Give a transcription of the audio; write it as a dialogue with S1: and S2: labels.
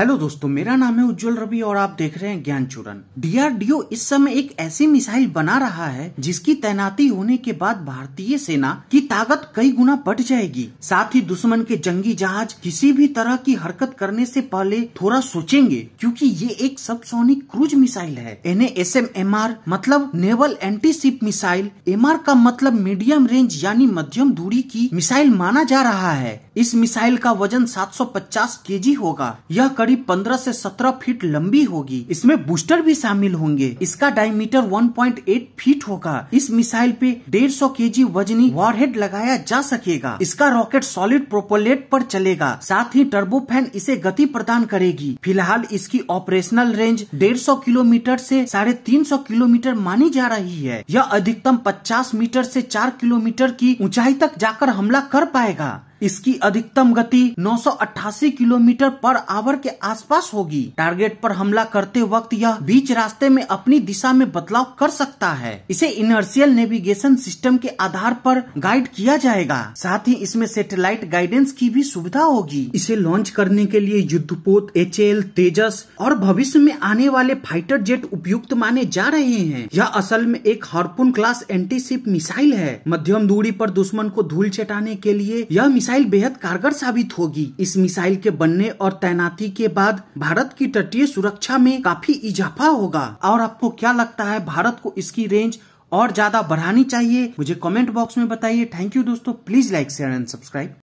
S1: hello दोस्तों मेरा नाम है उज्जवल रवि और आप देख रहे हैं ज्ञान चूरन डीआरडीओ इस समय एक ऐसी मिसाइल बना रहा है जिसकी तैनाती होने के बाद भारतीय सेना की ताकत कई गुना बढ़ जाएगी साथ ही दुश्मन के जंगी जहाज किसी भी तरह की हरकत करने से पहले थोड़ा सोचेंगे क्योंकि ये एक सबसोनिक क्रूज मिसाइल है इन्हें एस मतलब naval anti ship missile M का मतलब मीडियम रेंज यानी मध्यम दूरी की मिसाइल माना जा रहा है इस मिसाइल का वजन सात सौ होगा यह करीब 15 से 17 फीट लंबी होगी इसमें बूस्टर भी शामिल होंगे इसका डायमीटर 1.8 फीट होगा इस मिसाइल पे 150 सौ के जी वजनी वॉरहेड लगाया जा सकेगा इसका रॉकेट सॉलिड प्रोपोलेट पर चलेगा साथ ही टर्बोफैन इसे गति प्रदान करेगी फिलहाल इसकी ऑपरेशनल रेंज 150 किलोमीटर से साढ़े तीन सौ किलोमीटर मानी जा रही है यह अधिकतम पचास मीटर ऐसी चार किलोमीटर की ऊंचाई तक जाकर हमला कर पाएगा इसकी अधिकतम गति 988 किलोमीटर पर आवर के आसपास होगी टारगेट पर हमला करते वक्त यह बीच रास्ते में अपनी दिशा में बदलाव कर सकता है इसे इनर्शियल नेविगेशन सिस्टम के आधार पर गाइड किया जाएगा साथ ही इसमें सेटेलाइट गाइडेंस की भी सुविधा होगी इसे लॉन्च करने के लिए युद्धपोत एच तेजस और भविष्य में आने वाले फाइटर जेट उपयुक्त माने जा रहे हैं यह असल में एक हार्पुन क्लास एंटीशिप मिसाइल है मध्यम दूरी आरोप दुश्मन को धूल चटाने के लिए यह मिसाइल मिसाइल बेहद कारगर साबित होगी इस मिसाइल के बनने और तैनाती के बाद भारत की तटीय सुरक्षा में काफी इजाफा होगा और आपको क्या लगता है भारत को इसकी रेंज और ज्यादा बढ़ानी चाहिए मुझे कमेंट बॉक्स में बताइए थैंक यू दोस्तों please like share and subscribe